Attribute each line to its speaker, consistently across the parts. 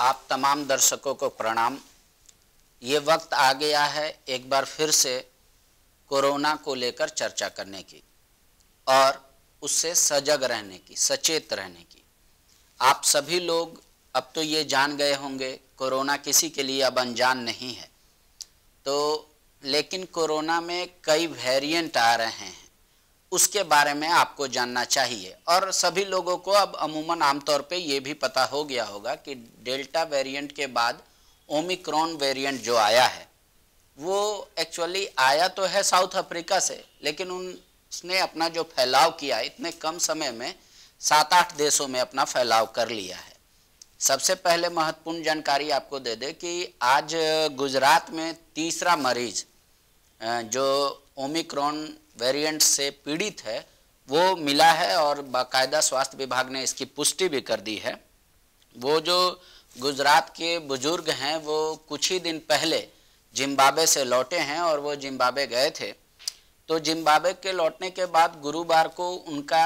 Speaker 1: आप तमाम दर्शकों को प्रणाम ये वक्त आ गया है एक बार फिर से कोरोना को लेकर चर्चा करने की और उससे सजग रहने की सचेत रहने की आप सभी लोग अब तो ये जान गए होंगे कोरोना किसी के लिए अब अनजान नहीं है तो लेकिन कोरोना में कई वेरिएंट आ रहे हैं उसके बारे में आपको जानना चाहिए और सभी लोगों को अब अमूमन आमतौर पे ये भी पता हो गया होगा कि डेल्टा वेरिएंट के बाद ओमिक्रॉन वेरिएंट जो आया है वो एक्चुअली आया तो है साउथ अफ्रीका से लेकिन उनने उसने अपना जो फैलाव किया इतने कम समय में सात आठ देशों में अपना फैलाव कर लिया है सबसे पहले महत्वपूर्ण जानकारी आपको दे दे कि आज गुजरात में तीसरा मरीज जो ओमिक्रॉन वेरिएंट से पीड़ित है वो मिला है और बाकायदा स्वास्थ्य विभाग ने इसकी पुष्टि भी कर दी है वो जो गुजरात के बुजुर्ग हैं वो कुछ ही दिन पहले जिम्बाबे से लौटे हैं और वो जिम्बाबे गए थे तो जिम्बाबे के लौटने के बाद गुरुवार को उनका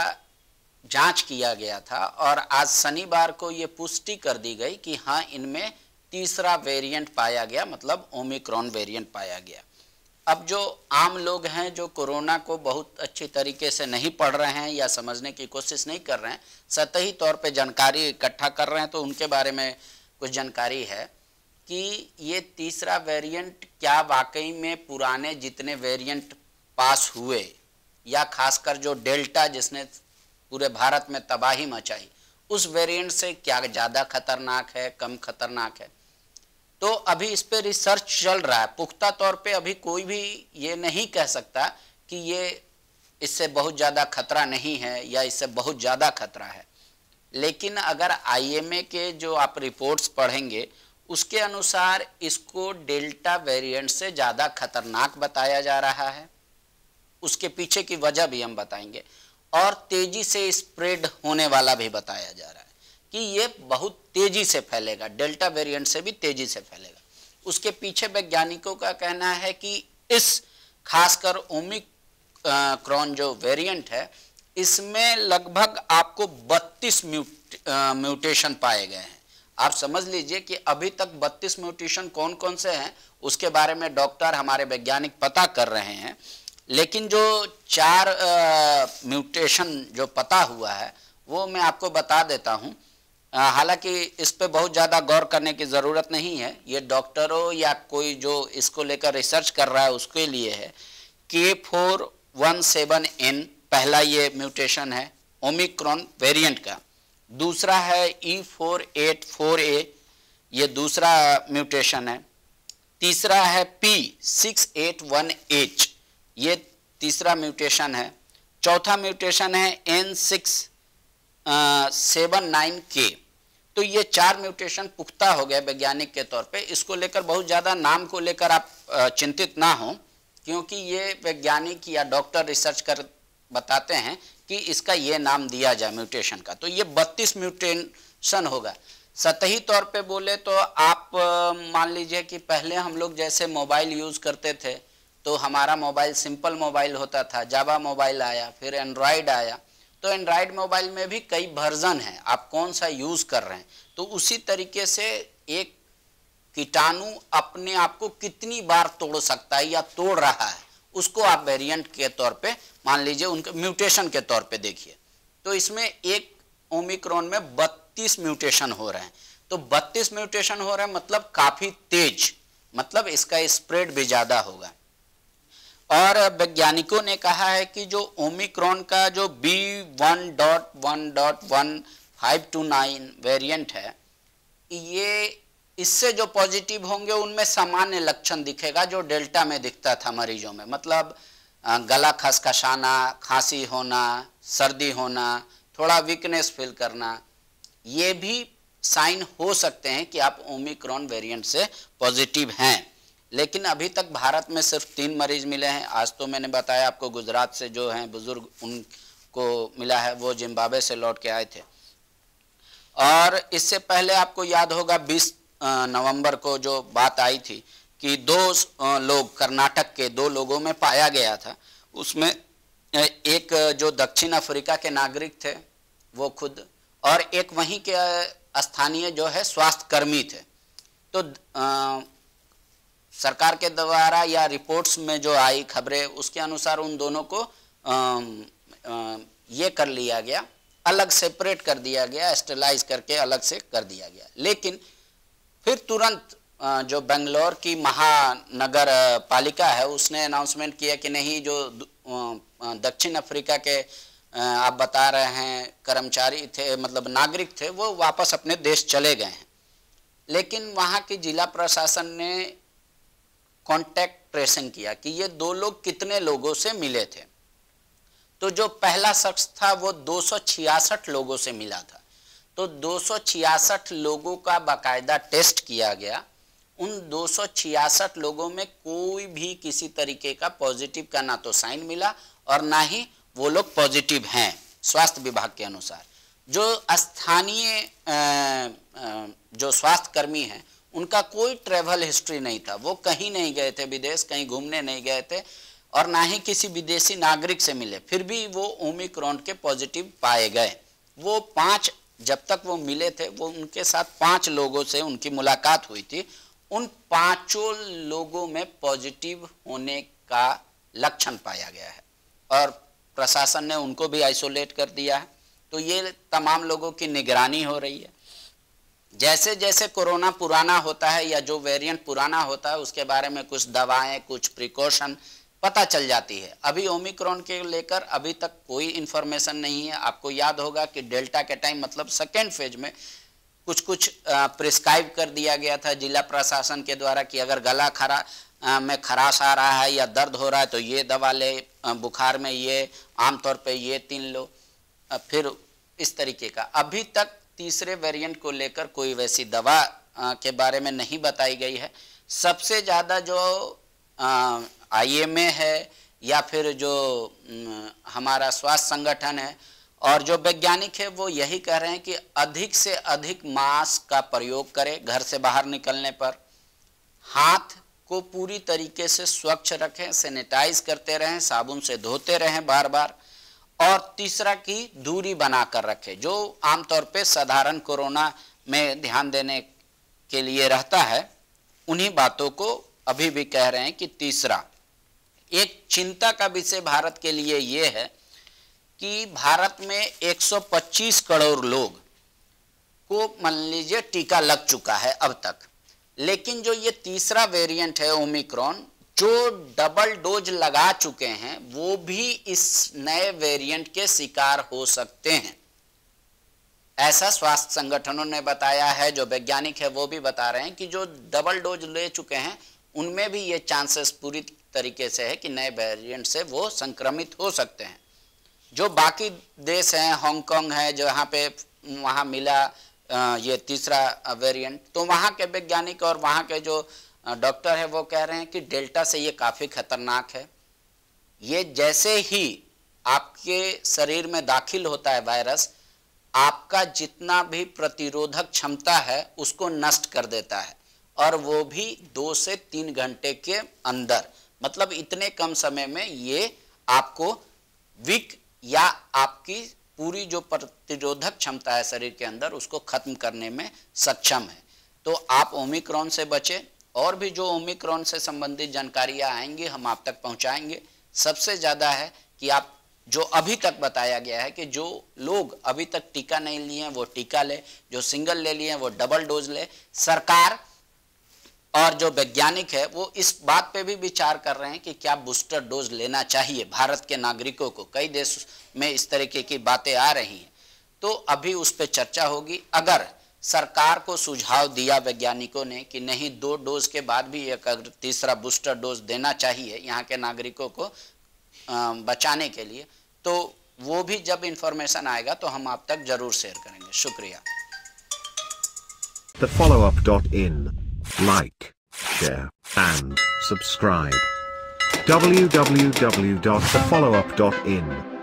Speaker 1: जांच किया गया था और आज शनिवार को ये पुष्टि कर दी गई कि हाँ इनमें तीसरा वेरिएंट पाया गया मतलब ओमिक्रॉन वेरिएंट पाया गया अब जो आम लोग हैं जो कोरोना को बहुत अच्छी तरीके से नहीं पढ़ रहे हैं या समझने की कोशिश नहीं कर रहे हैं सतही तौर पे जानकारी इकट्ठा कर रहे हैं तो उनके बारे में कुछ जानकारी है कि ये तीसरा वेरिएंट क्या वाकई में पुराने जितने वेरिएंट पास हुए या खासकर जो डेल्टा जिसने पूरे भारत में तबाही मचाई उस वेरियंट से क्या ज़्यादा खतरनाक है कम खतरनाक है तो अभी इस पर रिसर्च चल रहा है पुख्ता तौर पे अभी कोई भी ये नहीं कह सकता कि ये इससे बहुत ज़्यादा खतरा नहीं है या इससे बहुत ज़्यादा खतरा है लेकिन अगर आईएमए के जो आप रिपोर्ट्स पढ़ेंगे उसके अनुसार इसको डेल्टा वेरिएंट से ज़्यादा खतरनाक बताया जा रहा है उसके पीछे की वजह भी हम बताएंगे और तेज़ी से स्प्रेड होने वाला भी बताया जा रहा है कि ये बहुत तेजी से फैलेगा डेल्टा वेरिएंट से भी तेजी से फैलेगा उसके पीछे वैज्ञानिकों का कहना है कि इस खासकर ओमिक क्रॉन जो वेरिएंट है इसमें लगभग आपको 32 म्यूट म्यूटेशन पाए गए हैं आप समझ लीजिए कि अभी तक 32 म्यूटेशन कौन कौन से हैं उसके बारे में डॉक्टर हमारे वैज्ञानिक पता कर रहे हैं लेकिन जो चार म्यूटेशन जो पता हुआ है वो मैं आपको बता देता हूँ हालांकि इस पे बहुत ज़्यादा गौर करने की ज़रूरत नहीं है ये डॉक्टरों या कोई जो इसको लेकर रिसर्च कर रहा है उसके लिए है के फोर वन सेवन एन पहला ये म्यूटेशन है ओमिक्रॉन वेरिएंट का दूसरा है E four eight four A ये दूसरा म्यूटेशन है तीसरा है P six eight one H ये तीसरा म्यूटेशन है चौथा म्यूटेशन है एन सिक्स सेवन नाइन के तो ये चार म्यूटेशन पुख्ता हो गए वैज्ञानिक के तौर पे इसको लेकर बहुत ज़्यादा नाम को लेकर आप चिंतित ना हो क्योंकि ये वैज्ञानिक या डॉक्टर रिसर्च कर बताते हैं कि इसका ये नाम दिया जाए म्यूटेशन का तो ये बत्तीस म्यूटेशन होगा सतही तौर पे बोले तो आप मान लीजिए कि पहले हम लोग जैसे मोबाइल यूज़ करते थे तो हमारा मोबाइल सिंपल मोबाइल होता था जावा मोबाइल आया फिर एंड्रॉयड आया तो एंड्राइड मोबाइल में भी कई वर्जन हैं आप कौन सा यूज़ कर रहे हैं तो उसी तरीके से एक कीटाणु अपने आप को कितनी बार तोड़ सकता है या तोड़ रहा है उसको आप वेरिएंट के तौर पे मान लीजिए उनके म्यूटेशन के तौर पे देखिए तो इसमें एक ओमिक्रॉन में 32 म्यूटेशन हो रहे हैं तो 32 म्यूटेशन हो रहे हैं मतलब काफ़ी तेज मतलब इसका स्प्रेड भी ज़्यादा होगा और वैज्ञानिकों ने कहा है कि जो ओमिक्रॉन का जो B one dot one dot one five two nine variant है ये इससे जो पॉजिटिव होंगे उनमें सामान्य लक्षण दिखेगा जो डेल्टा में दिखता था मरीजों में मतलब गला खसखसाना खांसी होना सर्दी होना थोड़ा वीकनेस फील करना ये भी साइन हो सकते हैं कि आप ओमिक्रॉन वेरिएंट से पॉजिटिव हैं लेकिन अभी तक भारत में सिर्फ तीन मरीज मिले हैं आज तो मैंने बताया आपको गुजरात से जो हैं बुज़ुर्ग उनको मिला है वो जिम्बाब्वे से लौट के आए थे और इससे पहले आपको याद होगा 20 नवंबर को जो बात आई थी कि दो लोग कर्नाटक के दो लोगों में पाया गया था उसमें एक जो दक्षिण अफ्रीका के नागरिक थे वो खुद और एक वहीं के स्थानीय जो है स्वास्थ्यकर्मी थे तो सरकार के द्वारा या रिपोर्ट्स में जो आई खबरें उसके अनुसार उन दोनों को आ, आ, ये कर लिया गया अलग सेपरेट कर दिया गया स्टेलाइज करके अलग से कर दिया गया लेकिन फिर तुरंत जो बेंगलोर की महानगर पालिका है उसने अनाउंसमेंट किया कि नहीं जो दक्षिण अफ्रीका के आप बता रहे हैं कर्मचारी थे मतलब नागरिक थे वो वापस अपने देश चले गए हैं लेकिन वहाँ की जिला प्रशासन ने कॉन्टैक्ट ट्रेसिंग किया कि ये दो लोग कितने लोगों से मिले थे तो जो पहला शख्स था वो दो लोगों से मिला था तो दो लोगों का बाकायदा टेस्ट किया गया उन दो लोगों में कोई भी किसी तरीके का पॉजिटिव का ना तो साइन मिला और ना ही वो लोग पॉजिटिव हैं स्वास्थ्य विभाग के अनुसार जो स्थानीय जो स्वास्थ्यकर्मी हैं उनका कोई ट्रेवल हिस्ट्री नहीं था वो कहीं नहीं गए थे विदेश कहीं घूमने नहीं गए थे और ना ही किसी विदेशी नागरिक से मिले फिर भी वो ओमिक्रॉन के पॉजिटिव पाए गए वो पांच जब तक वो मिले थे वो उनके साथ पांच लोगों से उनकी मुलाकात हुई थी उन पांचों लोगों में पॉजिटिव होने का लक्षण पाया गया है और प्रशासन ने उनको भी आइसोलेट कर दिया है तो ये तमाम लोगों की निगरानी हो रही है जैसे जैसे कोरोना पुराना होता है या जो वेरिएंट पुराना होता है उसके बारे में कुछ दवाएं कुछ प्रिकॉशन पता चल जाती है अभी ओमिक्रॉन के लेकर अभी तक कोई इन्फॉर्मेशन नहीं है आपको याद होगा कि डेल्टा के टाइम मतलब सेकेंड फेज में कुछ कुछ प्रिस्क्राइब कर दिया गया था जिला प्रशासन के द्वारा कि अगर गला खरा में खराश आ रहा है या दर्द हो रहा है तो ये दवा ले बुखार में ये आमतौर पे ये तीन लो फिर इस तरीके का अभी तक तीसरे वेरिएंट को लेकर कोई वैसी दवा के बारे में नहीं बताई गई है सबसे ज़्यादा जो आईएमए है या फिर जो हमारा स्वास्थ्य संगठन है और जो वैज्ञानिक है वो यही कह रहे हैं कि अधिक से अधिक मास्क का प्रयोग करें घर से बाहर निकलने पर हाथ को पूरी तरीके से स्वच्छ रखें सेनेटाइज करते रहें साबुन से धोते रहें बार बार और तीसरा की दूरी बनाकर रखे जो आमतौर पे साधारण कोरोना में ध्यान देने के लिए रहता है उन्हीं बातों को अभी भी कह रहे हैं कि तीसरा एक चिंता का विषय भारत के लिए ये है कि भारत में 125 करोड़ लोग को मान लीजिए टीका लग चुका है अब तक लेकिन जो ये तीसरा वेरिएंट है ओमिक्रॉन जो डबल डोज लगा चुके हैं वो भी इस नए वेरिएंट के शिकार हो सकते हैं ऐसा स्वास्थ्य संगठनों ने बताया है जो वैज्ञानिक है वो भी बता रहे हैं कि जो डबल डोज ले चुके हैं उनमें भी ये चांसेस पूरी तरीके से है कि नए वेरिएंट से वो संक्रमित हो सकते हैं जो बाकी देश हैं हांगकॉन्ग है जो यहाँ पे वहाँ मिला ये तीसरा वेरिएंट तो वहाँ के वैज्ञानिक और वहाँ के जो डॉक्टर है वो कह रहे हैं कि डेल्टा से ये काफ़ी खतरनाक है ये जैसे ही आपके शरीर में दाखिल होता है वायरस आपका जितना भी प्रतिरोधक क्षमता है उसको नष्ट कर देता है और वो भी दो से तीन घंटे के अंदर मतलब इतने कम समय में ये आपको विक या आपकी पूरी जो प्रतिरोधक क्षमता है शरीर के अंदर उसको खत्म करने में सक्षम है तो आप ओमिक्रॉन से बचें और भी जो ओमिक्रॉन से संबंधित जानकारियां आएंगी हम आप तक पहुंचाएंगे सबसे ज़्यादा है कि आप जो अभी तक बताया गया है कि जो लोग अभी तक टीका नहीं लिए वो टीका ले जो सिंगल ले लिए वो डबल डोज ले सरकार और जो वैज्ञानिक है वो इस बात पे भी विचार कर रहे हैं कि क्या बूस्टर डोज लेना चाहिए भारत के नागरिकों को कई देश में इस तरीके की बातें आ रही हैं तो अभी उस पर चर्चा होगी अगर सरकार को सुझाव दिया वैज्ञानिकों ने कि नहीं दो डोज के बाद भी एक तीसरा बूस्टर डोज देना चाहिए यहाँ के नागरिकों को बचाने के लिए तो वो भी जब इंफॉर्मेशन आएगा तो हम आप तक जरूर शेयर करेंगे शुक्रिया The follow up dot in like share and subscribe www.thefollowup.in